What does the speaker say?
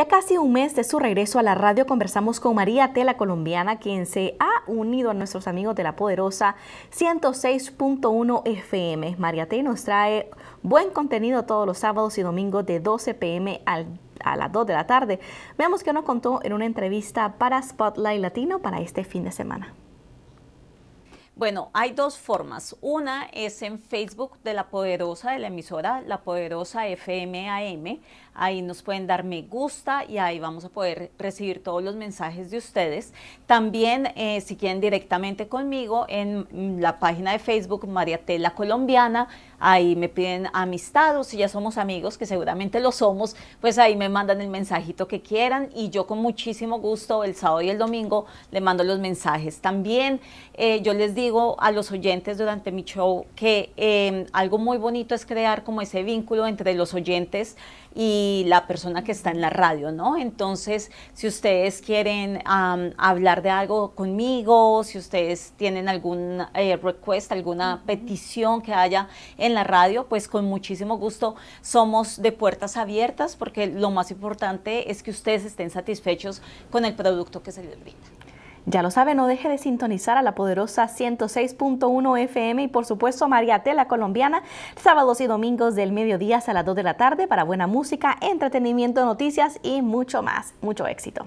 Ya casi un mes de su regreso a la radio conversamos con María Tela Colombiana, quien se ha unido a nuestros amigos de la poderosa 106.1 FM. María T nos trae buen contenido todos los sábados y domingos de 12 pm a las 2 de la tarde. Veamos qué nos contó en una entrevista para Spotlight Latino para este fin de semana. Bueno, hay dos formas. Una es en Facebook de La Poderosa, de la emisora La Poderosa FMAM. Ahí nos pueden dar me gusta y ahí vamos a poder recibir todos los mensajes de ustedes. También, eh, si quieren directamente conmigo, en mm, la página de Facebook María Tela Colombiana, ahí me piden amistad o si ya somos amigos, que seguramente lo somos, pues ahí me mandan el mensajito que quieran y yo con muchísimo gusto el sábado y el domingo le mando los mensajes. También eh, yo les digo digo a los oyentes durante mi show que em, algo muy bonito es crear como ese vínculo entre los oyentes y la persona que está en la radio, ¿no? Entonces, si ustedes quieren hablar de algo conmigo, si ustedes tienen algún eh, request, alguna petición que haya en la radio, pues con muchísimo gusto somos de puertas abiertas porque lo más importante es que ustedes estén satisfechos con el producto que se les brinda. Ya lo sabe, no deje de sintonizar a la poderosa 106.1 FM y por supuesto María Tela Colombiana, sábados y domingos del mediodía a las 2 de la tarde para buena música, entretenimiento, noticias y mucho más. Mucho éxito.